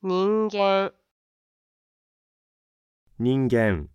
人間人間